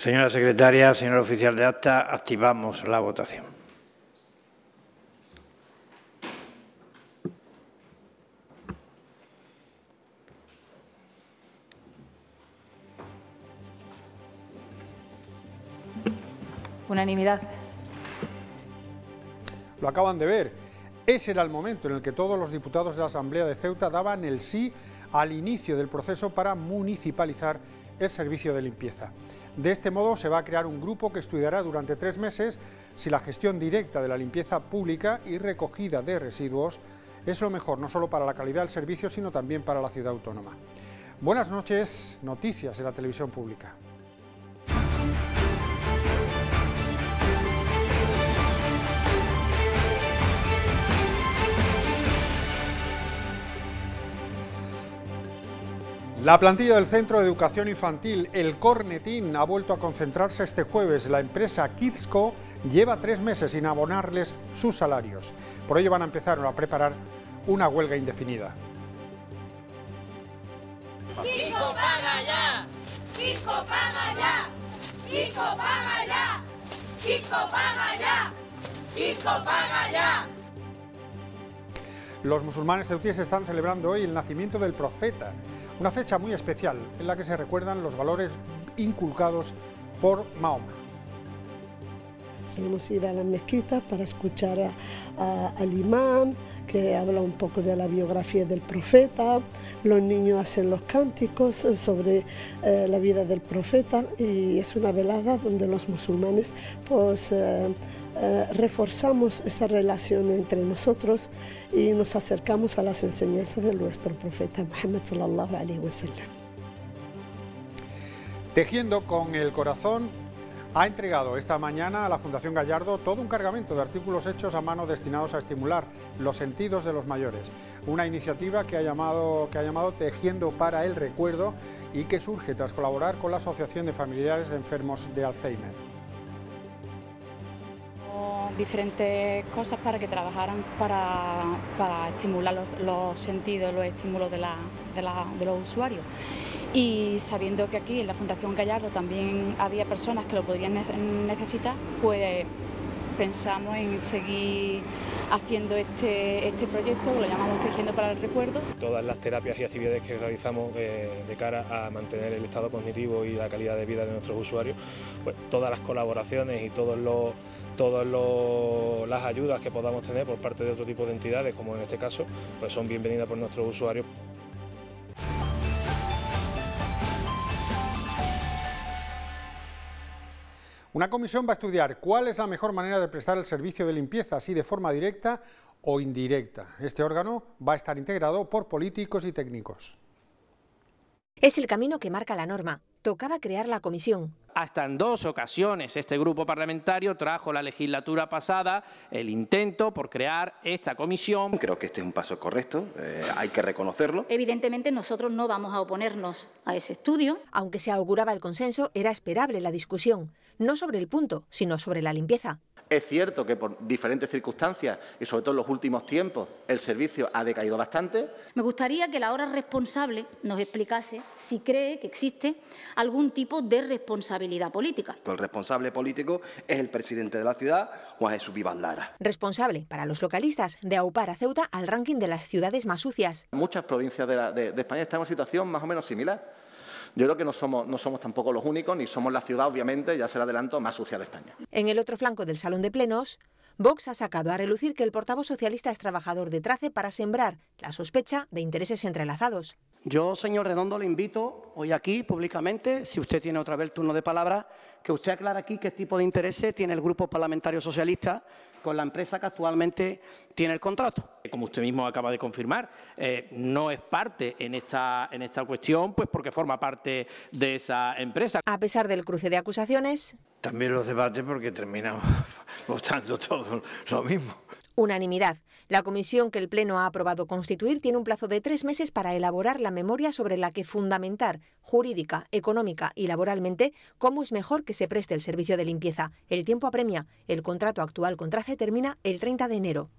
Señora secretaria, señor oficial de acta, activamos la votación. Unanimidad. Lo acaban de ver. Ese era el momento en el que todos los diputados de la Asamblea de Ceuta daban el sí al inicio del proceso para municipalizar el servicio de limpieza. De este modo se va a crear un grupo que estudiará durante tres meses si la gestión directa de la limpieza pública y recogida de residuos es lo mejor no solo para la calidad del servicio, sino también para la ciudad autónoma. Buenas noches, noticias de la televisión pública. La plantilla del Centro de Educación Infantil El Cornetín ha vuelto a concentrarse este jueves. La empresa Kidsco lleva tres meses sin abonarles sus salarios. Por ello van a empezar a preparar una huelga indefinida. ¡Kidsco paga ya! ¡Kidsco paga ya! ¡Kidsco paga ya! ¡Kidsco paga ya! ¡Kidsco paga ya! Los musulmanes ceutíes están celebrando hoy el nacimiento del profeta una fecha muy especial en la que se recuerdan los valores inculcados por Mahoma solemos ir a la mezquita para escuchar al imán, que habla un poco de la biografía del profeta, los niños hacen los cánticos eh, sobre eh, la vida del profeta y es una velada donde los musulmanes pues, eh, reforzamos esa relación entre nosotros y nos acercamos a las enseñanzas de nuestro profeta Muhammad sallallahu alaihi wasallam. Tejiendo con el corazón ha entregado esta mañana a la Fundación Gallardo todo un cargamento de artículos hechos a mano destinados a estimular los sentidos de los mayores. Una iniciativa que ha llamado, que ha llamado Tejiendo para el Recuerdo y que surge tras colaborar con la Asociación de Familiares de Enfermos de Alzheimer. Diferentes cosas para que trabajaran para, estimular los, sentidos, los estímulos de, de los usuarios y sabiendo que aquí en la Fundación Gallardo también había personas que lo podrían necesitar, pues pensamos en seguir haciendo este, este proyecto, lo llamamos Tejiendo para el Recuerdo. Todas las terapias y actividades que realizamos eh, de cara a mantener el estado cognitivo y la calidad de vida de nuestros usuarios, pues todas las colaboraciones y todos los todas las ayudas que podamos tener por parte de otro tipo de entidades, como en este caso, pues son bienvenidas por nuestros usuarios. Una comisión va a estudiar cuál es la mejor manera de prestar el servicio de limpieza, así de forma directa o indirecta. Este órgano va a estar integrado por políticos y técnicos. Es el camino que marca la norma. Tocaba crear la comisión. Hasta en dos ocasiones este grupo parlamentario trajo la legislatura pasada el intento por crear esta comisión. Creo que este es un paso correcto, eh, hay que reconocerlo. Evidentemente nosotros no vamos a oponernos a ese estudio. Aunque se auguraba el consenso, era esperable la discusión no sobre el punto, sino sobre la limpieza. Es cierto que por diferentes circunstancias y sobre todo en los últimos tiempos el servicio ha decaído bastante. Me gustaría que la hora responsable nos explicase si cree que existe algún tipo de responsabilidad política. El responsable político es el presidente de la ciudad, Juan Jesús Vivas Lara. Responsable para los localistas de aupar a Ceuta al ranking de las ciudades más sucias. Muchas provincias de España están en una situación más o menos similar yo creo que no somos, tampoco los únicos, ni somos la ciudad, obviamente, ya se lo adelanto, más sucia de España. En el otro flanco del Salón de Plenos, Vox ha sacado a relucir que el portavoz socialista es trabajador de Trace para sembrar la sospecha de intereses entrelazados. Yo, señor Redondo, le invito hoy aquí públicamente, si usted tiene otra vez el turno de palabra, que usted aclare aquí qué tipo de intereses tiene el Grupo Parlamentario Socialista con la empresa que actualmente tiene el contrato. Como usted mismo acaba de confirmar, eh, no es parte en esta, en esta cuestión, pues porque forma parte de esa empresa. A pesar del cruce de acusaciones. También los debates porque terminamos votando todos lo mismo. Unanimidad. La comisión que el Pleno ha aprobado constituir tiene un plazo de tres meses para elaborar la memoria sobre la que fundamentar, jurídica, económica y laboralmente, cómo es mejor que se preste el servicio de limpieza. El tiempo apremia. El contrato actual con traje termina el 30 de enero.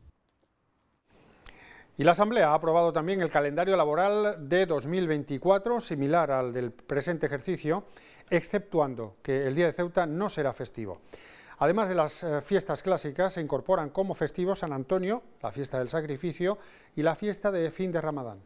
Y la Asamblea ha aprobado también el calendario laboral de 2024, similar al del presente ejercicio, exceptuando que el Día de Ceuta no será festivo. Además de las eh, fiestas clásicas, se incorporan como festivos San Antonio, la fiesta del sacrificio y la fiesta de fin de Ramadán.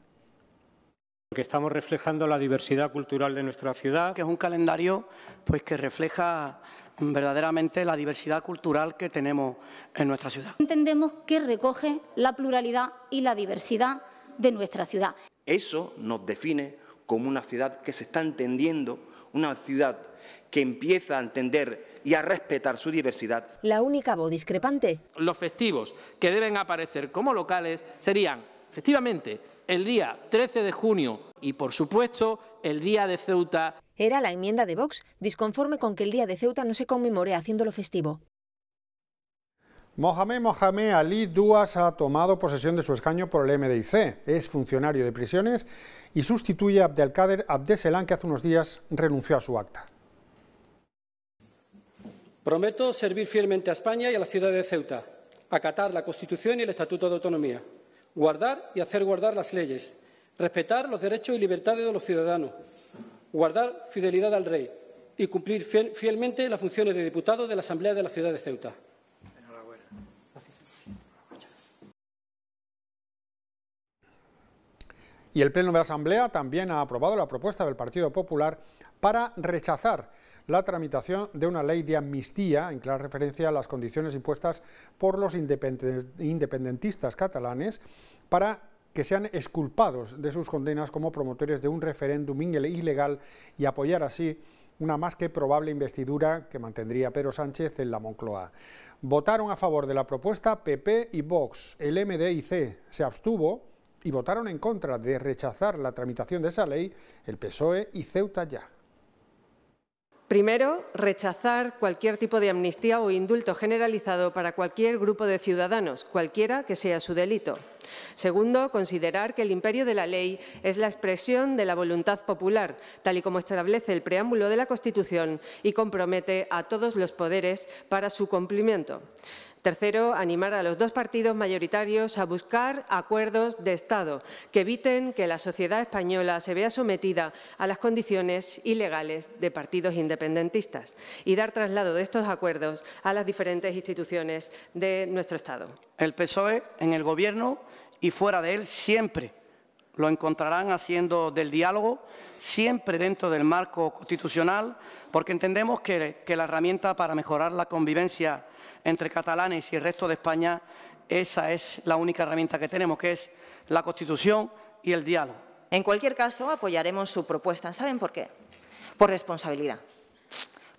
Porque estamos reflejando la diversidad cultural de nuestra ciudad. Que es un calendario pues, que refleja verdaderamente la diversidad cultural que tenemos en nuestra ciudad. Entendemos que recoge la pluralidad y la diversidad de nuestra ciudad. Eso nos define como una ciudad que se está entendiendo, una ciudad que empieza a entender y a respetar su diversidad. La única voz discrepante. Los festivos que deben aparecer como locales serían, efectivamente, el día 13 de junio y, por supuesto, el día de Ceuta. Era la enmienda de Vox, disconforme con que el día de Ceuta no se conmemore haciéndolo festivo. Mohamed Mohamed Ali Duas ha tomado posesión de su escaño por el MDIC. Es funcionario de prisiones y sustituye a Abdelkader Abdeselán, que hace unos días renunció a su acta. Prometo servir fielmente a España y a la ciudad de Ceuta, acatar la Constitución y el Estatuto de Autonomía, guardar y hacer guardar las leyes, respetar los derechos y libertades de los ciudadanos, guardar fidelidad al Rey y cumplir fielmente las funciones de diputado de la Asamblea de la ciudad de Ceuta. Y el Pleno de la Asamblea también ha aprobado la propuesta del Partido Popular para rechazar la tramitación de una ley de amnistía en clara referencia a las condiciones impuestas por los independentistas catalanes para que sean exculpados de sus condenas como promotores de un referéndum ilegal y apoyar así una más que probable investidura que mantendría Pedro Sánchez en la Moncloa. Votaron a favor de la propuesta PP y Vox. El MDIC se abstuvo y votaron en contra de rechazar la tramitación de esa ley el PSOE y Ceuta ya. Primero, rechazar cualquier tipo de amnistía o indulto generalizado para cualquier grupo de ciudadanos, cualquiera que sea su delito. Segundo, considerar que el imperio de la ley es la expresión de la voluntad popular, tal y como establece el preámbulo de la Constitución y compromete a todos los poderes para su cumplimiento. Tercero, animar a los dos partidos mayoritarios a buscar acuerdos de Estado que eviten que la sociedad española se vea sometida a las condiciones ilegales de partidos independentistas y dar traslado de estos acuerdos a las diferentes instituciones de nuestro Estado. El PSOE en el Gobierno y fuera de él siempre lo encontrarán haciendo del diálogo, siempre dentro del marco constitucional, porque entendemos que, la herramienta para mejorar la convivencia entre catalanes y el resto de España, esa es la única herramienta que tenemos, que es la Constitución y el diálogo. En cualquier caso, apoyaremos su propuesta. ¿Saben por qué? Por responsabilidad.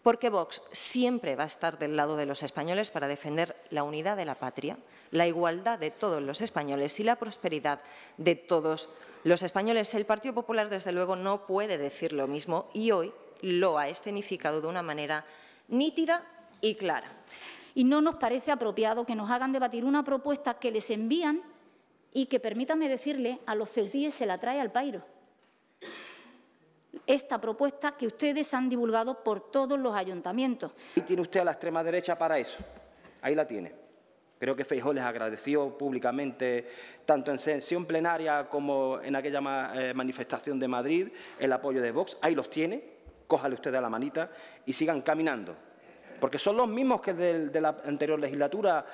Porque Vox siempre va a estar del lado de los españoles para defender la unidad de la patria, la igualdad de todos los españoles y la prosperidad de todos los españoles. El Partido Popular, desde luego, no puede decir lo mismo y hoy lo ha escenificado de una manera nítida y clara y no nos parece apropiado que nos hagan debatir una propuesta que les envían y que, permítame decirle, a los ceutíes se la trae al pairo. Esta propuesta que ustedes han divulgado por todos los ayuntamientos. Y tiene usted a la extrema derecha para eso. Ahí la tiene. Creo que Feijó les agradeció públicamente, tanto en sesión plenaria como en aquella eh, manifestación de Madrid, el apoyo de Vox. Ahí los tiene, cójale usted a la manita y sigan caminando porque son los mismos que de, la anterior legislatura.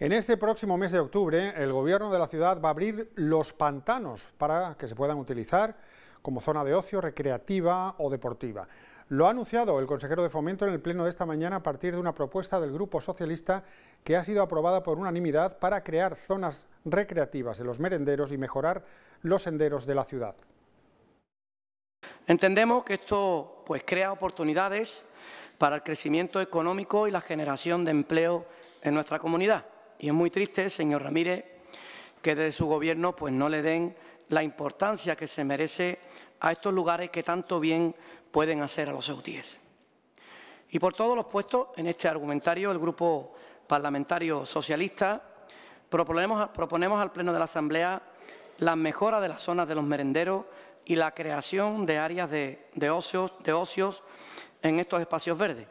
En este próximo mes de octubre, el gobierno de la ciudad va a abrir los pantanos para que se puedan utilizar como zona de ocio, recreativa o deportiva. Lo ha anunciado el consejero de Fomento en el pleno de esta mañana a partir de una propuesta del Grupo Socialista que ha sido aprobada por unanimidad para crear zonas recreativas en los merenderos y mejorar los senderos de la ciudad. Entendemos que esto pues, crea oportunidades para el crecimiento económico y la generación de empleo en nuestra comunidad. Y es muy triste, señor Ramírez, que desde su gobierno pues, no le den la importancia que se merece a estos lugares que tanto bien pueden hacer a los eutíes. Y por todos los puestos en este argumentario, el Grupo Parlamentario Socialista proponemos, proponemos al Pleno de la Asamblea la mejora de las zonas de los merenderos y la creación de áreas de, ocios, en estos espacios verdes.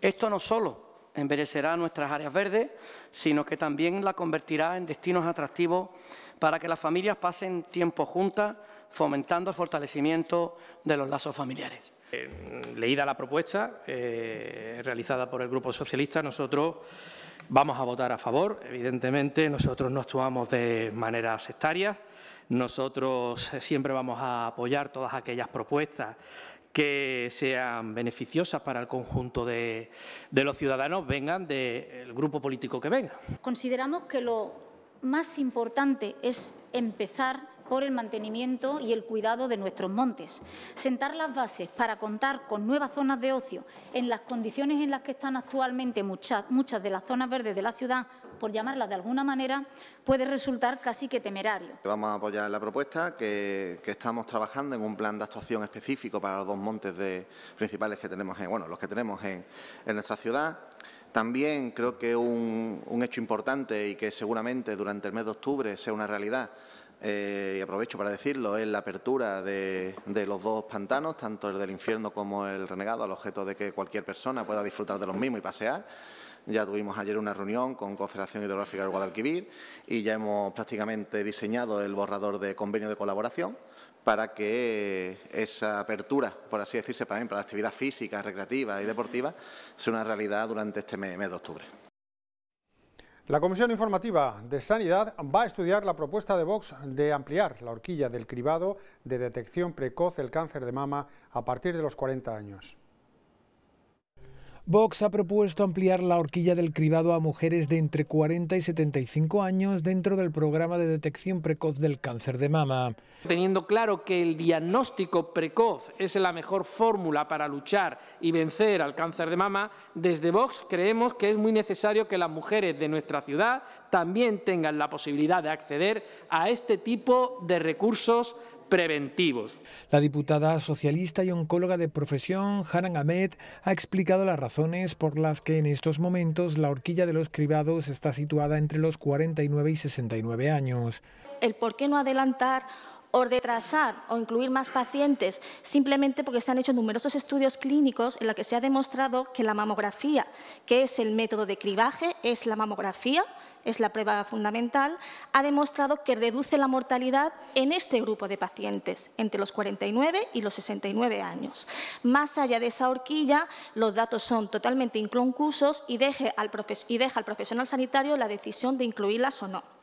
Esto no solo envejecerá nuestras áreas verdes, sino que también la convertirá en destinos atractivos para que las familias pasen tiempo juntas, fomentando el fortalecimiento de los lazos familiares. Eh, leída la propuesta eh, realizada por el Grupo Socialista, nosotros vamos a votar a favor. Evidentemente, nosotros no actuamos de manera sectaria. Nosotros eh, siempre vamos a apoyar todas aquellas propuestas que sean beneficiosas para el conjunto de, los ciudadanos, vengan del grupo político que venga. Consideramos que lo más importante es empezar por el mantenimiento y el cuidado de nuestros montes, sentar las bases para contar con nuevas zonas de ocio en las condiciones en las que están actualmente muchas, de las zonas verdes de la ciudad, por llamarlas de alguna manera, puede resultar casi que temerario. Vamos a apoyar la propuesta, que, estamos trabajando en un plan de actuación específico para los dos montes principales que tenemos, en, bueno, los que tenemos en, nuestra ciudad. También creo que un, un hecho importante y que seguramente durante el mes de octubre sea una realidad eh, y aprovecho para decirlo, es la apertura de, los dos pantanos, tanto el del infierno como el renegado, al objeto de que cualquier persona pueda disfrutar de los mismos y pasear. Ya tuvimos ayer una reunión con Confederación Hidrográfica del Guadalquivir y ya hemos prácticamente diseñado el borrador de convenio de colaboración para que esa apertura, por así decirse, para, para la actividad física, recreativa y deportiva, sea una realidad durante este mes de octubre. La Comisión Informativa de Sanidad va a estudiar la propuesta de Vox de ampliar la horquilla del cribado de detección precoz del cáncer de mama a partir de los 40 años. Vox ha propuesto ampliar la horquilla del cribado a mujeres de entre 40 y 75 años dentro del programa de detección precoz del cáncer de mama teniendo claro que el diagnóstico precoz es la mejor fórmula para luchar y vencer al cáncer de mama, desde Vox creemos que es muy necesario que las mujeres de nuestra ciudad también tengan la posibilidad de acceder a este tipo de recursos preventivos. La diputada socialista y oncóloga de profesión, Haran Ahmed, ha explicado las razones por las que en estos momentos la horquilla de los cribados está situada entre los 49 y 69 años. El por qué no adelantar o retrasar o incluir más pacientes simplemente porque se han hecho numerosos estudios clínicos en los que se ha demostrado que la mamografía, que es el método de cribaje, es la mamografía, es la prueba fundamental, ha demostrado que reduce la mortalidad en este grupo de pacientes, entre los 49 y los 69 años. Más allá de esa horquilla, los datos son totalmente inconclusos y deja al profesional sanitario la decisión de incluirlas o no.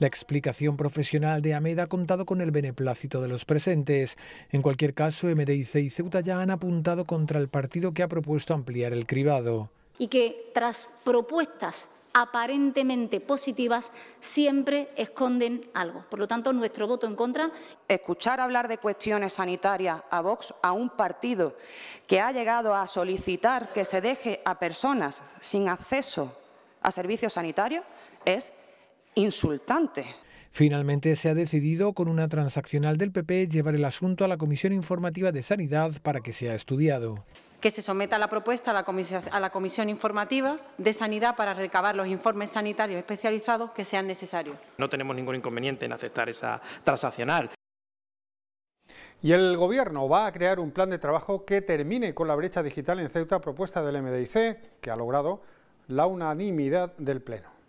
La explicación profesional de Amed ha contado con el beneplácito de los presentes. En cualquier caso, MDIC y Ceuta ya han apuntado contra el partido que ha propuesto ampliar el cribado. Y que tras propuestas aparentemente positivas siempre esconden algo. Por lo tanto, nuestro voto en contra. Escuchar hablar de cuestiones sanitarias a Vox, a un partido que ha llegado a solicitar que se deje a personas sin acceso a servicios sanitarios, es insultante. Finalmente se ha decidido con una transaccional del PP llevar el asunto a la Comisión Informativa de Sanidad para que sea estudiado. Que se someta la propuesta a la, Comisión, Informativa de Sanidad para recabar los informes sanitarios especializados que sean necesarios. No tenemos ningún inconveniente en aceptar esa transaccional. Y el Gobierno va a crear un plan de trabajo que termine con la brecha digital en Ceuta, propuesta del MDIC, que ha logrado la unanimidad del Pleno.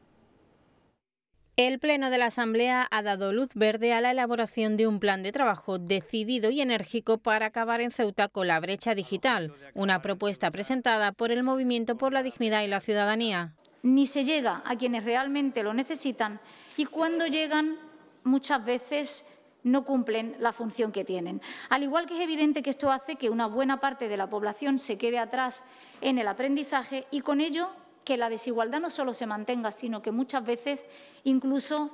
El Pleno de la Asamblea ha dado luz verde a la elaboración de un plan de trabajo decidido y enérgico para acabar en Ceuta con la brecha digital, una propuesta presentada por el Movimiento por la Dignidad y la Ciudadanía. Ni se llega a quienes realmente lo necesitan y cuando llegan muchas veces no cumplen la función que tienen. Al igual que es evidente que esto hace que una buena parte de la población se quede atrás en el aprendizaje y con ello que la desigualdad no solo se mantenga, sino que muchas veces incluso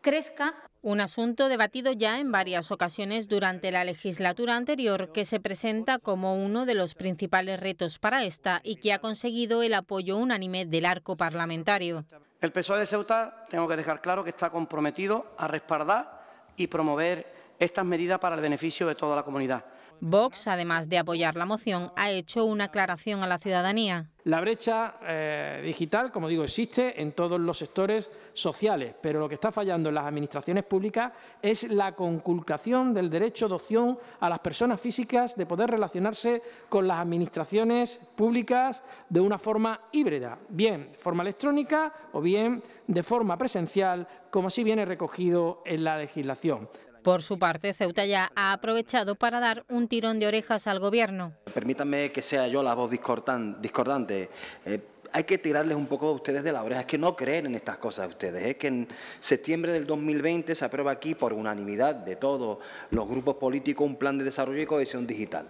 crezca. Un asunto debatido ya en varias ocasiones durante la legislatura anterior, que se presenta como uno de los principales retos para esta y que ha conseguido el apoyo unánime del arco parlamentario. El PSOE de Ceuta, tengo que dejar claro que está comprometido a respaldar y promover estas medidas para el beneficio de toda la comunidad. Vox, además de apoyar la moción, ha hecho una aclaración a la ciudadanía. La brecha eh, digital, como digo, existe en todos los sectores sociales, pero lo que está fallando en las administraciones públicas es la conculcación del derecho de opción a las personas físicas de poder relacionarse con las administraciones públicas de una forma híbrida, bien de forma electrónica o bien de forma presencial, como así viene recogido en la legislación. Por su parte, Ceuta ya ha aprovechado para dar un tirón de orejas al Gobierno. Permítanme que sea yo la voz discordante. Eh, hay que tirarles un poco a ustedes de la oreja. Es que no creen en estas cosas ustedes. Es que en septiembre del 2020 se aprueba aquí por unanimidad de todos los grupos políticos un plan de desarrollo y cohesión digital.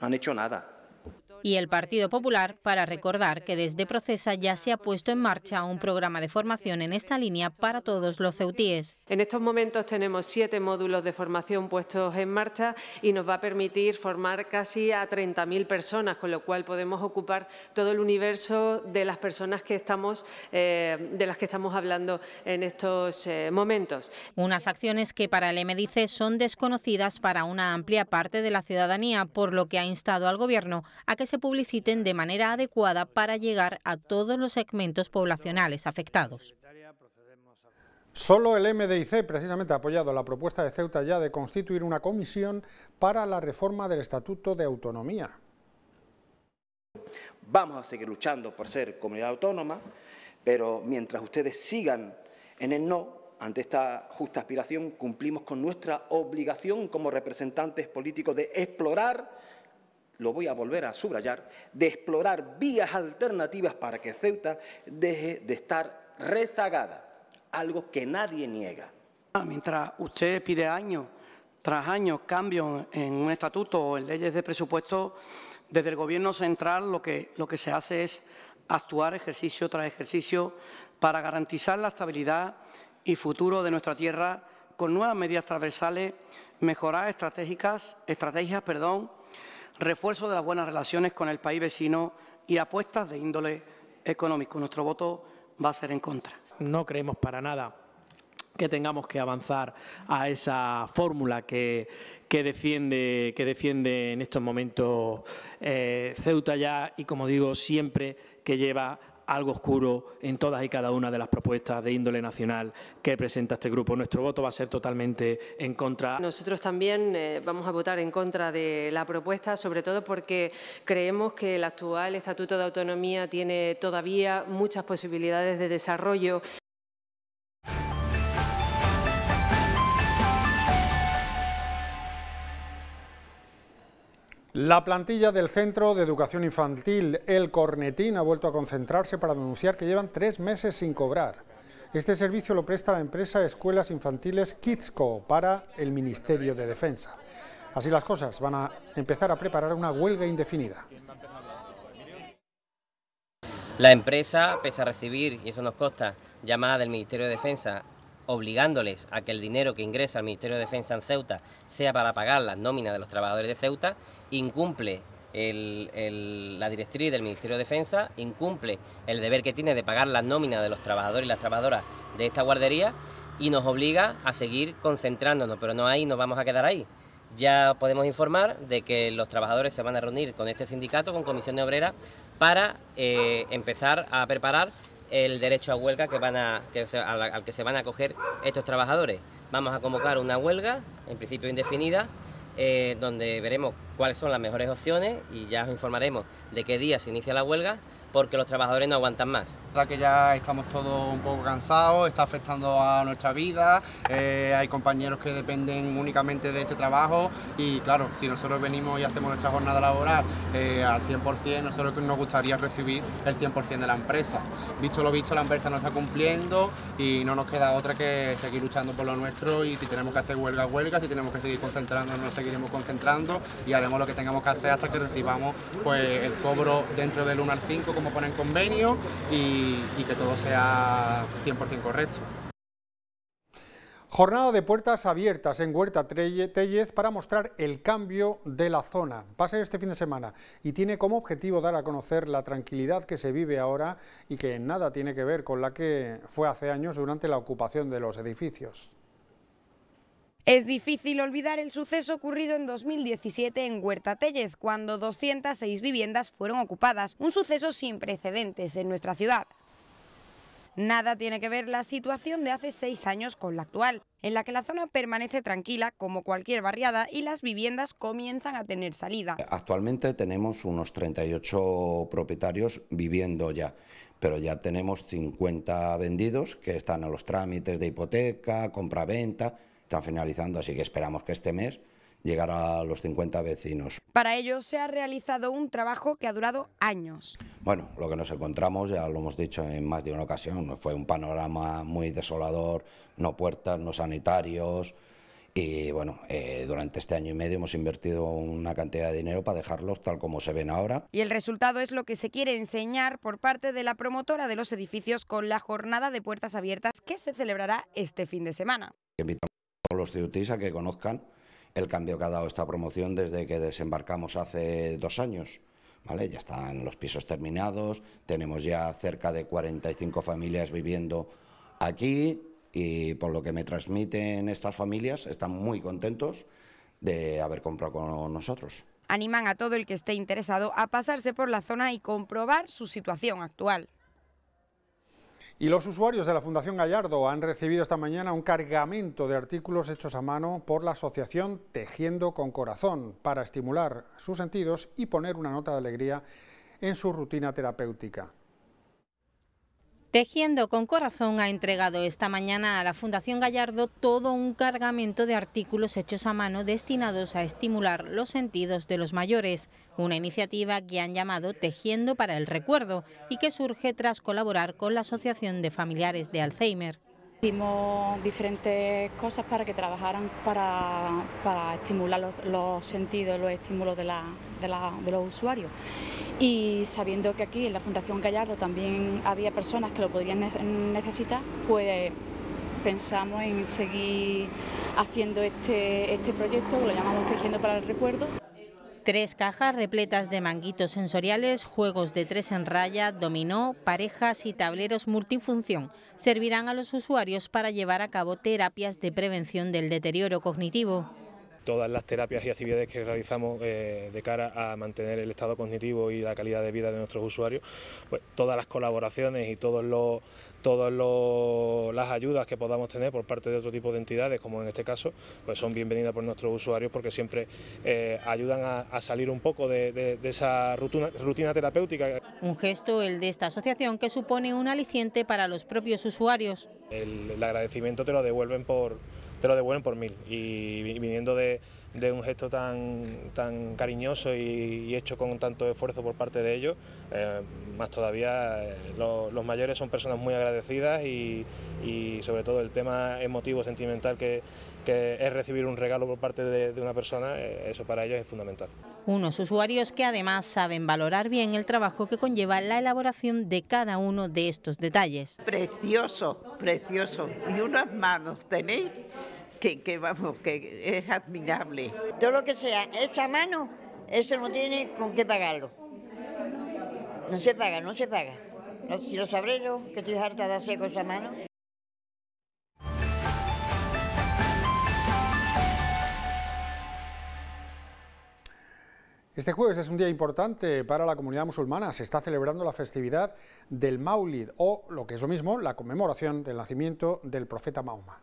No han hecho nada y el Partido Popular para recordar que desde Procesa ya se ha puesto en marcha un programa de formación en esta línea para todos los ceutíes. En estos momentos tenemos siete módulos de formación puestos en marcha y nos va a permitir formar casi a 30.000 personas, con lo cual podemos ocupar todo el universo de las personas que estamos, eh, de las que estamos hablando en estos eh, momentos. Unas acciones que para el MDC son desconocidas para una amplia parte de la ciudadanía, por lo que ha instado al Gobierno a que se se publiciten de manera adecuada para llegar a todos los segmentos poblacionales afectados. Solo el MDIC precisamente ha apoyado la propuesta de Ceuta ya de constituir una comisión para la reforma del Estatuto de Autonomía. Vamos a seguir luchando por ser comunidad autónoma, pero mientras ustedes sigan en el no, ante esta justa aspiración cumplimos con nuestra obligación como representantes políticos de explorar lo voy a volver a subrayar, de explorar vías alternativas para que Ceuta deje de estar rezagada, algo que nadie niega. Ah, mientras usted pide años tras años cambios en un estatuto o en leyes de presupuesto, desde el Gobierno central lo que, lo que se hace es actuar ejercicio tras ejercicio para garantizar la estabilidad y futuro de nuestra tierra con nuevas medidas transversales, mejorar estratégicas, estrategias perdón, refuerzo de las buenas relaciones con el país vecino y apuestas de índole económico. Nuestro voto va a ser en contra. No creemos para nada que tengamos que avanzar a esa fórmula que, que, defiende, que defiende en estos momentos eh, Ceuta ya y, como digo, siempre que lleva algo oscuro en todas y cada una de las propuestas de índole nacional que presenta este grupo. Nuestro voto va a ser totalmente en contra. Nosotros también eh, vamos a votar en contra de la propuesta, sobre todo porque creemos que el actual Estatuto de Autonomía tiene todavía muchas posibilidades de desarrollo. La plantilla del Centro de Educación Infantil El Cornetín ha vuelto a concentrarse para denunciar que llevan tres meses sin cobrar. Este servicio lo presta la empresa Escuelas Infantiles Kidsco para el Ministerio de Defensa. Así las cosas, van a empezar a preparar una huelga indefinida. La empresa, pese a recibir, y eso nos consta, llamada del Ministerio de Defensa obligándoles a que el dinero que ingresa al Ministerio de Defensa en Ceuta sea para pagar las nóminas de los trabajadores de Ceuta, incumple la directriz del Ministerio de Defensa, incumple el deber que tiene de pagar las nóminas de los trabajadores y las trabajadoras de esta guardería y nos obliga a seguir concentrándonos, pero no ahí nos vamos a quedar ahí. Ya podemos informar de que los trabajadores se van a reunir con este sindicato, con Comisión de Obrera, para eh, empezar a preparar el derecho a huelga al, que se van a acoger estos trabajadores. Vamos a convocar una huelga, en principio indefinida, eh, donde veremos cuáles son las mejores opciones y ya os informaremos de qué día se inicia la huelga porque los trabajadores no aguantan más. La que ya estamos todos un poco cansados, está afectando a nuestra vida, eh, hay compañeros que dependen únicamente de este trabajo y claro, si nosotros venimos y hacemos nuestra jornada laboral eh, al 100%, nosotros nos gustaría recibir el 100% de la empresa. Visto lo visto, la empresa no está cumpliendo y no nos queda otra que seguir luchando por lo nuestro y si tenemos que hacer huelga, huelga, si tenemos que seguir concentrando, nos seguiremos concentrando y haremos lo que tengamos que hacer hasta que recibamos pues, el cobro dentro del 1 al 5 como ponen convenio y, que todo sea 100% correcto. Jornada de puertas abiertas en Huerta Tellez para mostrar el cambio de la zona. Va este fin de semana y tiene como objetivo dar a conocer la tranquilidad que se vive ahora y que nada tiene que ver con la que fue hace años durante la ocupación de los edificios. Es difícil olvidar el suceso ocurrido en 2017 en Huerta Tellez, cuando 206 viviendas fueron ocupadas, un suceso sin precedentes en nuestra ciudad. Nada tiene que ver la situación de hace seis años con la actual, en la que la zona permanece tranquila como cualquier barriada y las viviendas comienzan a tener salida. Actualmente tenemos unos 38 propietarios viviendo ya, pero ya tenemos 50 vendidos que están a los trámites de hipoteca, compra-venta están finalizando, así que esperamos que este mes llegará a los 50 vecinos. Para ello se ha realizado un trabajo que ha durado años. Bueno, lo que nos encontramos, ya lo hemos dicho en más de una ocasión, fue un panorama muy desolador, no puertas, no sanitarios. Y bueno, eh, durante este año y medio hemos invertido una cantidad de dinero para dejarlos tal como se ven ahora. Y el resultado es lo que se quiere enseñar por parte de la promotora de los edificios con la jornada de puertas abiertas que se celebrará este fin de semana los ciutis a que conozcan el cambio que ha dado esta promoción desde que desembarcamos hace dos años. ¿Vale? Ya están los pisos terminados, tenemos ya cerca de 45 familias viviendo aquí y por lo que me transmiten estas familias están muy contentos de haber comprado con nosotros. Animan a todo el que esté interesado a pasarse por la zona y comprobar su situación actual. Y los usuarios de la Fundación Gallardo han recibido esta mañana un cargamento de artículos hechos a mano por la asociación Tejiendo con Corazón para estimular sus sentidos y poner una nota de alegría en su rutina terapéutica. Tejiendo con Corazón ha entregado esta mañana a la Fundación Gallardo todo un cargamento de artículos hechos a mano destinados a estimular los sentidos de los mayores, una iniciativa que han llamado Tejiendo para el Recuerdo y que surge tras colaborar con la Asociación de Familiares de Alzheimer. Hicimos diferentes cosas para que trabajaran para, estimular los, sentidos, los estímulos de los usuarios y sabiendo que aquí en la Fundación Gallardo también había personas que lo podrían necesitar, pues pensamos en seguir haciendo este, este proyecto, lo llamamos Tejiendo para el Recuerdo. Tres cajas repletas de manguitos sensoriales, juegos de tres en raya, dominó, parejas y tableros multifunción servirán a los usuarios para llevar a cabo terapias de prevención del deterioro cognitivo todas las terapias y actividades que realizamos eh, de cara a mantener el estado cognitivo y la calidad de vida de nuestros usuarios, pues todas las colaboraciones y todos los todas las ayudas que podamos tener por parte de otro tipo de entidades, como en este caso, pues son bienvenidas por nuestros usuarios porque siempre eh, ayudan a, salir un poco de, esa rutina, rutina terapéutica. Un gesto, el de esta asociación, que supone un aliciente para los propios usuarios. el agradecimiento te lo devuelven por, te lo devuelven por mil. Y viniendo de, un gesto tan, tan cariñoso y, hecho con tanto esfuerzo por parte de ellos, eh, más todavía eh, los mayores son personas muy agradecidas y, sobre todo el tema emotivo, sentimental que, es recibir un regalo por parte de, una persona, eh, eso para ellos es fundamental. Unos usuarios que además saben valorar bien el trabajo que conlleva la elaboración de cada uno de estos detalles. Precioso, precioso. Y unas manos tenéis que, vamos, que es admirable. Todo lo que sea esa mano, eso no tiene con qué pagarlo. No se paga, no se paga. si lo sabré que estoy harta de hacer con esa mano. Este jueves es un día importante para la comunidad musulmana. Se está celebrando la festividad del Maulid o, lo que es lo mismo, la conmemoración del nacimiento del profeta Mahoma.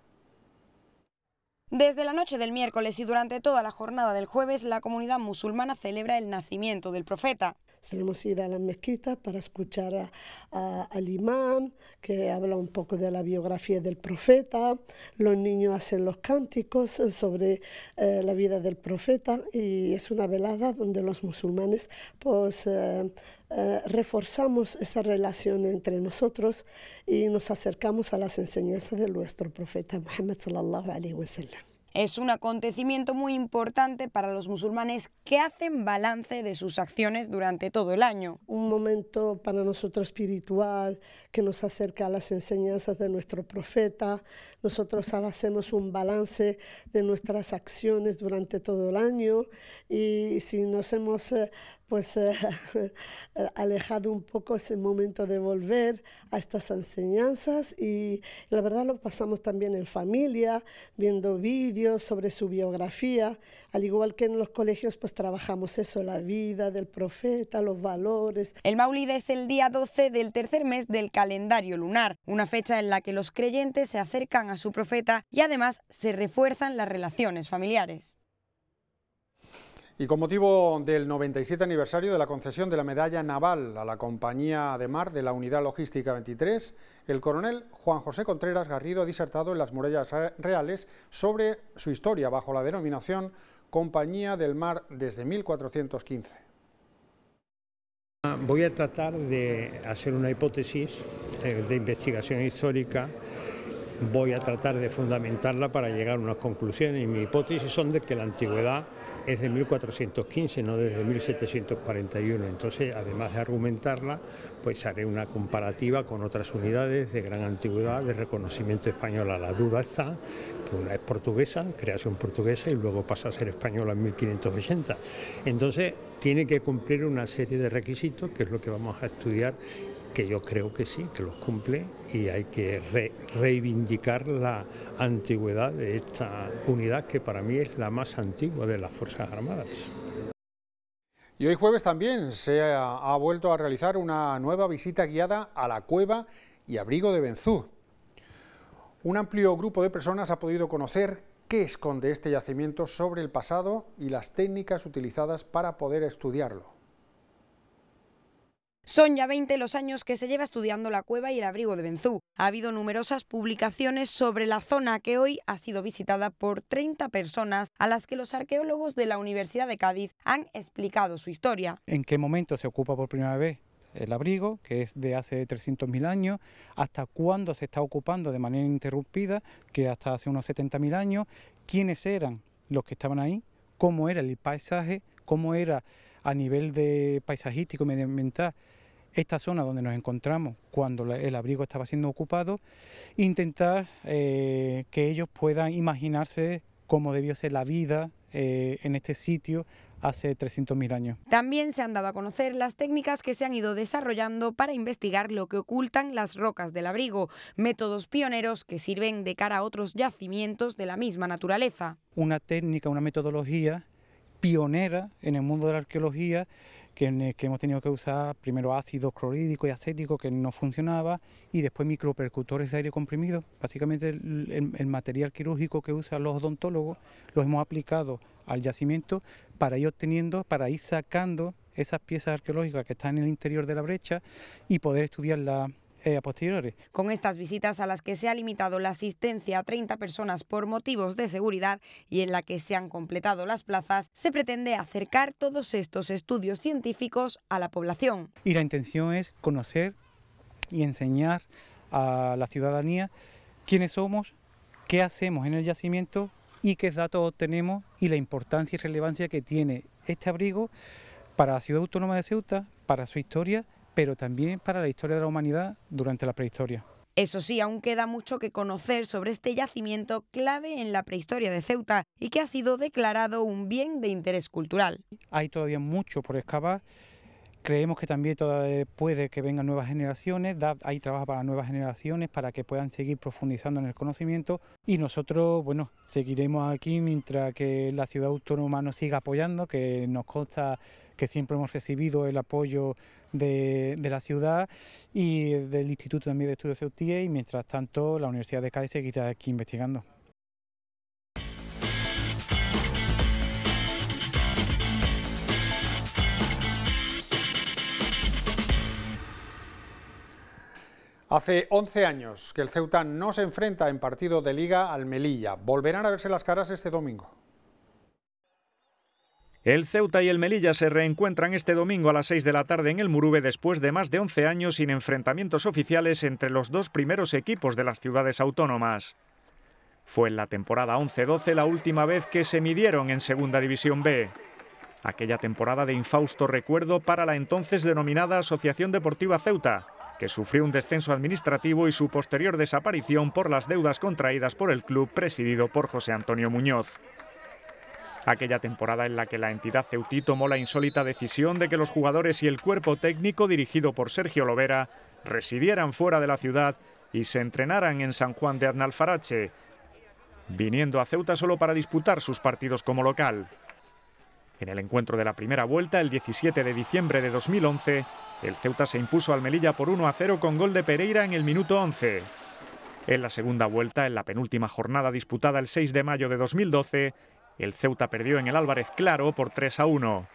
Desde la noche del miércoles y durante toda la jornada del jueves, la comunidad musulmana celebra el nacimiento del profeta solemos ir a la mezquita para escuchar a, al imán, que habla un poco de la biografía del profeta, los niños hacen los cánticos sobre eh, la vida del profeta y es una velada donde los musulmanes pues, eh, eh, reforzamos esa relación entre nosotros y nos acercamos a las enseñanzas de nuestro profeta Muhammad sallallahu alaihi sallam. Es un acontecimiento muy importante para los musulmanes que hacen balance de sus acciones durante todo el año. Un momento para nosotros espiritual que nos acerca a las enseñanzas de nuestro profeta. Nosotros hacemos un balance de nuestras acciones durante todo el año y si nos hemos eh, pues eh, alejado un poco ese momento de volver a estas enseñanzas y la verdad lo pasamos también en familia, viendo vídeos sobre su biografía, al igual que en los colegios pues trabajamos eso, la vida del profeta, los valores. El Maulid es el día 12 del tercer mes del calendario lunar, una fecha en la que los creyentes se acercan a su profeta y además se refuerzan las relaciones familiares. Y con motivo del 97 aniversario de la concesión de la medalla naval a la Compañía de Mar de la Unidad Logística 23, el coronel Juan José Contreras Garrido ha disertado en las murallas reales sobre su historia bajo la denominación Compañía del Mar desde 1415. Voy a tratar de hacer una hipótesis eh, de investigación histórica voy a tratar de fundamentarla para llegar a unas conclusiones y mi hipótesis son de que la antigüedad es de 1415, no desde 1741. Entonces, además de argumentarla, pues haré una comparativa con otras unidades de gran antigüedad de reconocimiento español... ...a La duda está que una es portuguesa, creación portuguesa, y luego pasa a ser española en 1580. Entonces, tiene que cumplir una serie de requisitos, que es lo que vamos a estudiar que yo creo que sí, que los cumple y hay que reivindicar la antigüedad de esta unidad que para mí es la más antigua de las Fuerzas Armadas. Y hoy jueves también se ha vuelto a realizar una nueva visita guiada a la cueva y abrigo de Benzú. Un amplio grupo de personas ha podido conocer qué esconde este yacimiento sobre el pasado y las técnicas utilizadas para poder estudiarlo. Son ya 20 los años que se lleva estudiando la cueva y el abrigo de Benzú. Ha habido numerosas publicaciones sobre la zona que hoy ha sido visitada por 30 personas a las que los arqueólogos de la Universidad de Cádiz han explicado su historia. ¿En qué momento se ocupa por primera vez el abrigo, que es de hace 300.000 años, hasta cuándo se está ocupando de manera interrumpida, que hasta hace unos 70.000 años, quiénes eran los que estaban ahí, cómo era el paisaje, cómo era a nivel de paisajístico y medioambiental esta zona donde nos encontramos cuando el abrigo estaba siendo ocupado, intentar eh, que ellos puedan imaginarse cómo debió ser la vida eh, en este sitio hace 300.000 años. También se han dado a conocer las técnicas que se han ido desarrollando para investigar lo que ocultan las rocas del abrigo, métodos pioneros que sirven de cara a otros yacimientos de la misma naturaleza. Una técnica, una metodología pionera en el mundo de la arqueología, que, que hemos tenido que usar primero ácido clorhídrico y acético que no funcionaba, y después micropercutores de aire comprimido. Básicamente el, material quirúrgico que usan los odontólogos los hemos aplicado al yacimiento para ir obteniendo, para ir sacando esas piezas arqueológicas que están en el interior de la brecha y poder estudiarla. Eh, a Con estas visitas a las que se ha limitado la asistencia a 30 personas por motivos de seguridad y en la que se han completado las plazas, se pretende acercar todos estos estudios científicos a la población. Y la intención es conocer y enseñar a la ciudadanía quiénes somos, qué hacemos en el yacimiento y qué datos obtenemos y la importancia y relevancia que tiene este abrigo para la ciudad autónoma de Ceuta, para su historia pero también para la historia de la humanidad durante la prehistoria. Eso sí, aún queda mucho que conocer sobre este yacimiento clave en la prehistoria de Ceuta y que ha sido declarado un bien de interés cultural. Hay todavía mucho por excavar. Creemos que también puede que vengan nuevas generaciones, hay trabajo para nuevas generaciones para que puedan seguir profundizando en el conocimiento y nosotros, bueno, seguiremos aquí mientras que la ciudad autónoma nos siga apoyando, que nos consta que siempre hemos recibido el apoyo de, la ciudad y del Instituto también de Estudios Ceutíes y mientras tanto la Universidad de Cádiz seguirá aquí investigando. Hace 11 años que el Ceuta no se enfrenta en partido de liga al Melilla. Volverán a verse las caras este domingo. El Ceuta y el Melilla se reencuentran este domingo a las 6 de la tarde en el Murube después de más de 11 años sin enfrentamientos oficiales entre los dos primeros equipos de las ciudades autónomas. Fue en la temporada 11-12 la última vez que se midieron en Segunda División B. Aquella temporada de infausto recuerdo para la entonces denominada Asociación Deportiva Ceuta, que sufrió un descenso administrativo y su posterior desaparición por las deudas contraídas por el club presidido por José Antonio Muñoz aquella temporada en la que la entidad Ceutí tomó la insólita decisión de que los jugadores y el cuerpo técnico dirigido por Sergio Lovera residieran fuera de la ciudad y se entrenaran en San Juan de Aznalfarache, viniendo a Ceuta solo para disputar sus partidos como local. En el encuentro de la primera vuelta, el 17 de diciembre de 2011, el Ceuta se impuso al Melilla por 1 a 0 con gol de Pereira en el minuto 11. En la segunda vuelta, en la penúltima jornada disputada el 6 de mayo de 2012, el Ceuta perdió en el Álvarez Claro por 3 a 1.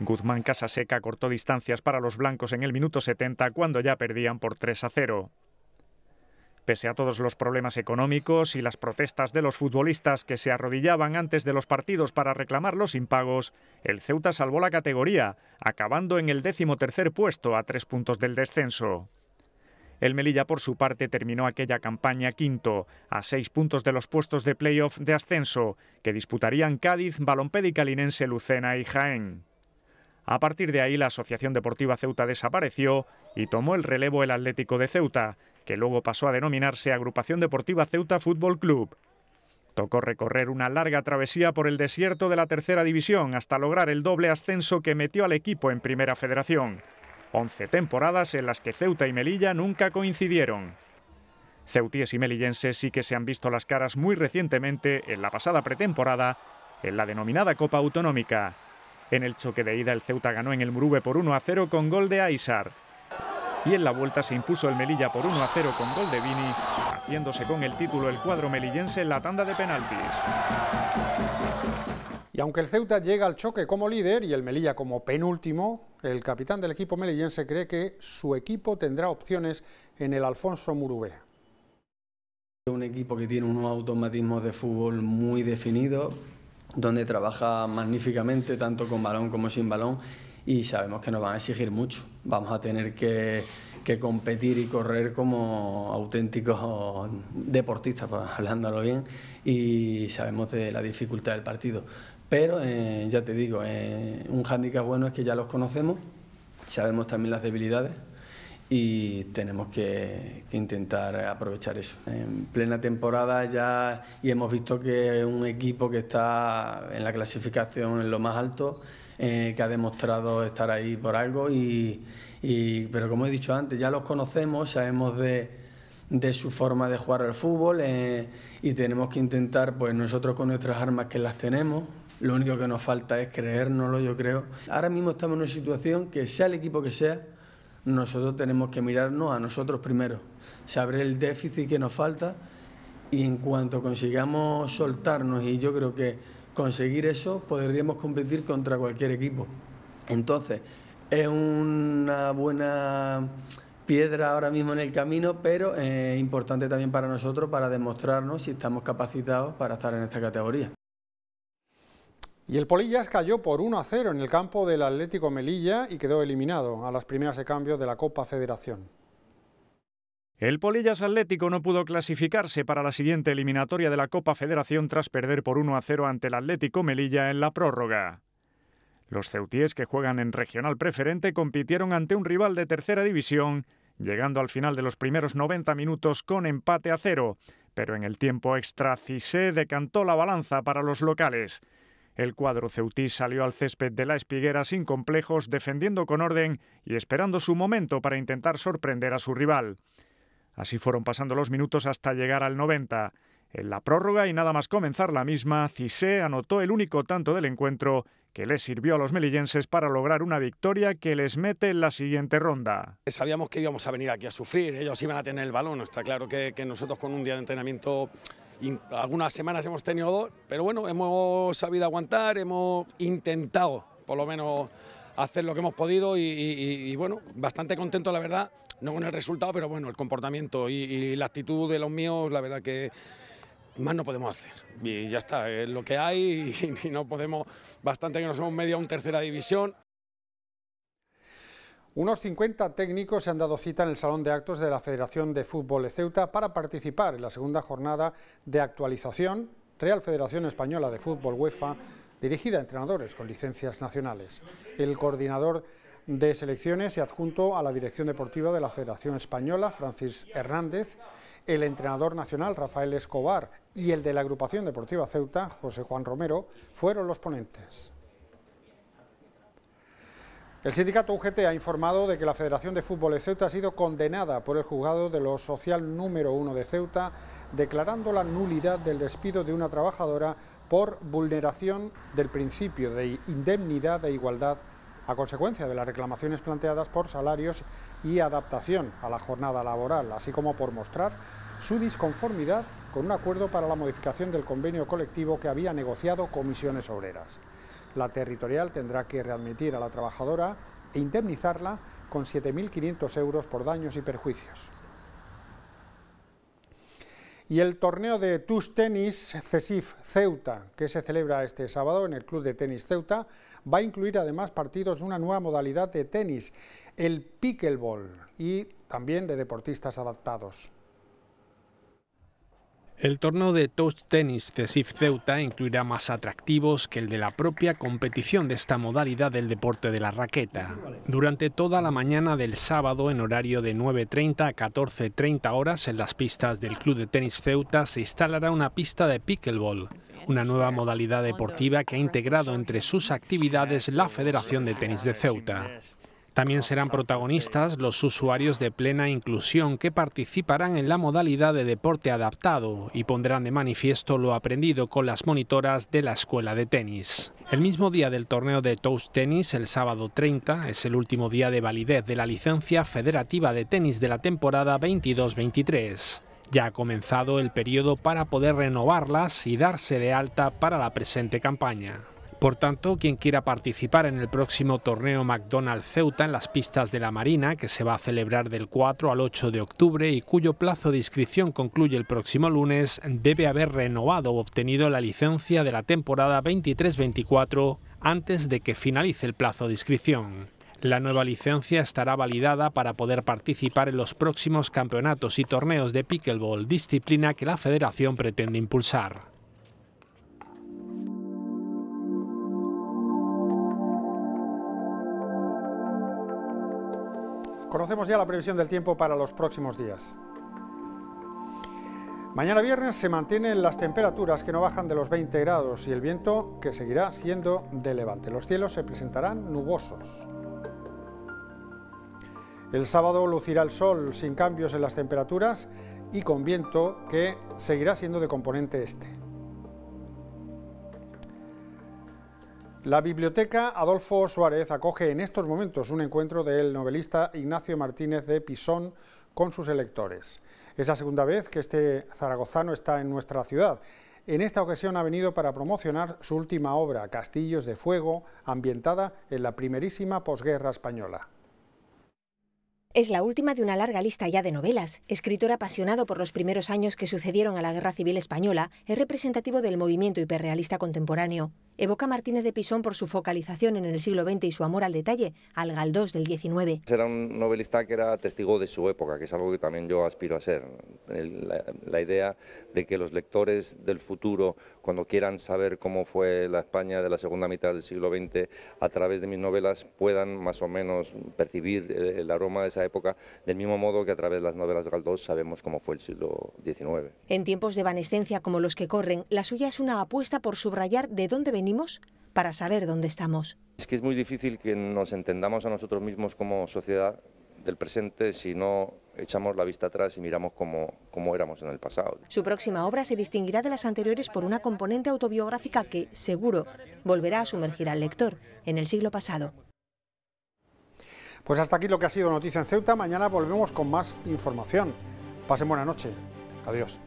Guzmán Casaseca cortó distancias para los blancos en el minuto 70 cuando ya perdían por 3 a 0. Pese a todos los problemas económicos y las protestas de los futbolistas que se arrodillaban antes de los partidos para reclamar los impagos, el Ceuta salvó la categoría, acabando en el decimotercer puesto a tres puntos del descenso. El Melilla, por su parte, terminó aquella campaña quinto, a seis puntos de los puestos de playoff de ascenso, que disputarían Cádiz, Balompédica, y Calinense, Lucena y Jaén. A partir de ahí, la Asociación Deportiva Ceuta desapareció y tomó el relevo el Atlético de Ceuta, que luego pasó a denominarse Agrupación Deportiva Ceuta Fútbol Club. Tocó recorrer una larga travesía por el desierto de la tercera división hasta lograr el doble ascenso que metió al equipo en primera federación. 11 temporadas en las que Ceuta y Melilla nunca coincidieron. Ceutíes y melillenses sí que se han visto las caras muy recientemente en la pasada pretemporada, en la denominada Copa Autonómica. En el choque de ida el Ceuta ganó en el Murube por 1 a 0 con gol de Aisar Y en la vuelta se impuso el Melilla por 1 a 0 con gol de Vini, haciéndose con el título el cuadro melillense en la tanda de penaltis. Y aunque el Ceuta llega al choque como líder y el Melilla como penúltimo, el capitán del equipo melillense cree que su equipo tendrá opciones en el Alfonso Murubea. Un equipo que tiene unos automatismos de fútbol muy definidos, donde trabaja magníficamente tanto con balón como sin balón y sabemos que nos van a exigir mucho. Vamos a tener que que competir y correr como auténticos deportistas, pues, hablándolo bien, y sabemos de la dificultad del partido. Pero eh, ya te digo, eh, un hándicap bueno es que ya los conocemos, sabemos también las debilidades y tenemos que, intentar aprovechar eso. En plena temporada ya y hemos visto que un equipo que está en la clasificación en lo más alto, eh, que ha demostrado estar ahí por algo y pero como he dicho antes, ya los conocemos, sabemos de, su forma de jugar al fútbol eh, y tenemos que intentar, pues nosotros con nuestras armas que las tenemos, lo único que nos falta es creérnoslo, yo creo. Ahora mismo estamos en una situación que sea el equipo que sea, nosotros tenemos que mirarnos a nosotros primero, saber el déficit que nos falta y en cuanto consigamos soltarnos, y yo creo que conseguir eso, podríamos competir contra cualquier equipo. Entonces, es una buena piedra ahora mismo en el camino, pero es importante también para nosotros para demostrarnos si estamos capacitados para estar en esta categoría. Y el Polillas cayó por 1 a 0 en el campo del Atlético Melilla y quedó eliminado a las primeras de cambio de la Copa Federación. El Polillas Atlético no pudo clasificarse para la siguiente eliminatoria de la Copa Federación tras perder por 1 a 0 ante el Atlético Melilla en la prórroga. Los ceutíes que juegan en regional preferente compitieron ante un rival de tercera división, llegando al final de los primeros 90 minutos con empate a cero, pero en el tiempo extra se decantó la balanza para los locales. El cuadro ceutí salió al césped de la Espiguera sin complejos, defendiendo con orden y esperando su momento para intentar sorprender a su rival. Así fueron pasando los minutos hasta llegar al 90. En la prórroga y nada más comenzar la misma, Cissé anotó el único tanto del encuentro que les sirvió a los melillenses para lograr una victoria que les mete en la siguiente ronda. Sabíamos que íbamos a venir aquí a sufrir, ellos iban a tener el balón, está claro que, nosotros con un día de entrenamiento algunas semanas hemos tenido dos, pero bueno, hemos sabido aguantar, hemos intentado por lo menos hacer lo que hemos podido y, bueno, bastante contento la verdad, no con el resultado, pero bueno, el comportamiento y la actitud de los míos, la verdad que más no podemos hacer. Y ya está, es lo que hay y, no podemos, bastante que nos hemos medio a un tercera división. Unos 50 técnicos se han dado cita en el Salón de Actos de la Federación de Fútbol de Ceuta para participar en la segunda jornada de actualización Real Federación Española de Fútbol UEFA, dirigida a entrenadores con licencias nacionales. El coordinador de selecciones y adjunto a la Dirección Deportiva de la Federación Española, Francis Hernández, el entrenador nacional Rafael Escobar y el de la agrupación deportiva Ceuta, José Juan Romero, fueron los ponentes. El sindicato UGT ha informado de que la Federación de Fútbol de Ceuta ha sido condenada por el juzgado de lo social número uno de Ceuta, declarando la nulidad del despido de una trabajadora por vulneración del principio de indemnidad e igualdad a consecuencia de las reclamaciones planteadas por salarios y adaptación a la jornada laboral, así como por mostrar su disconformidad con un acuerdo para la modificación del convenio colectivo que había negociado comisiones obreras. La territorial tendrá que readmitir a la trabajadora e indemnizarla con 7.500 euros por daños y perjuicios. Y el torneo de TUS Tenis CESIF Ceuta, que se celebra este sábado en el Club de Tenis Ceuta, va a incluir además partidos de una nueva modalidad de tenis, el pickleball, y también de deportistas adaptados. El torneo de touch tenis Sif Ceuta incluirá más atractivos que el de la propia competición de esta modalidad del deporte de la raqueta. Durante toda la mañana del sábado, en horario de 9.30 a 14.30 horas, en las pistas del Club de Tenis Ceuta se instalará una pista de pickleball una nueva modalidad deportiva que ha integrado entre sus actividades la Federación de Tenis de Ceuta. También serán protagonistas los usuarios de plena inclusión que participarán en la modalidad de deporte adaptado y pondrán de manifiesto lo aprendido con las monitoras de la escuela de tenis. El mismo día del torneo de Toast Tennis, el sábado 30, es el último día de validez de la licencia federativa de tenis de la temporada 22-23. Ya ha comenzado el periodo para poder renovarlas y darse de alta para la presente campaña. Por tanto, quien quiera participar en el próximo torneo McDonald's Ceuta en las pistas de la Marina, que se va a celebrar del 4 al 8 de octubre y cuyo plazo de inscripción concluye el próximo lunes, debe haber renovado o obtenido la licencia de la temporada 23-24 antes de que finalice el plazo de inscripción. La nueva licencia estará validada para poder participar en los próximos campeonatos y torneos de pickleball, disciplina que la federación pretende impulsar. Conocemos ya la previsión del tiempo para los próximos días. Mañana viernes se mantienen las temperaturas que no bajan de los 20 grados y el viento que seguirá siendo de levante. Los cielos se presentarán nubosos. El sábado lucirá el sol sin cambios en las temperaturas y con viento que seguirá siendo de componente este. La biblioteca Adolfo Suárez acoge en estos momentos un encuentro del novelista Ignacio Martínez de Pisón con sus electores. Es la segunda vez que este zaragozano está en nuestra ciudad. En esta ocasión ha venido para promocionar su última obra, Castillos de Fuego, ambientada en la primerísima posguerra española. Es la última de una larga lista ya de novelas. Escritor apasionado por los primeros años que sucedieron a la Guerra Civil Española, es representativo del movimiento hiperrealista contemporáneo evoca Martínez de Pisón por su focalización en el siglo XX y su amor al detalle, al galdós del XIX. Será un novelista que era testigo de su época, que es algo que también yo aspiro a ser. la, idea de que los lectores del futuro, cuando quieran saber cómo fue la España de la segunda mitad del siglo XX, a través de mis novelas puedan más o menos percibir el, aroma de esa época, del mismo modo que a través de las novelas de galdós sabemos cómo fue el siglo XIX. En tiempos de evanescencia como los que corren, la suya es una apuesta por subrayar de dónde venía para saber dónde estamos. Es que es muy difícil que nos entendamos a nosotros mismos como sociedad del presente si no echamos la vista atrás y miramos cómo, cómo, éramos en el pasado. Su próxima obra se distinguirá de las anteriores por una componente autobiográfica que, seguro, volverá a sumergir al lector en el siglo pasado. Pues hasta aquí lo que ha sido Noticia en Ceuta. Mañana volvemos con más información. Pasen buena noche. Adiós.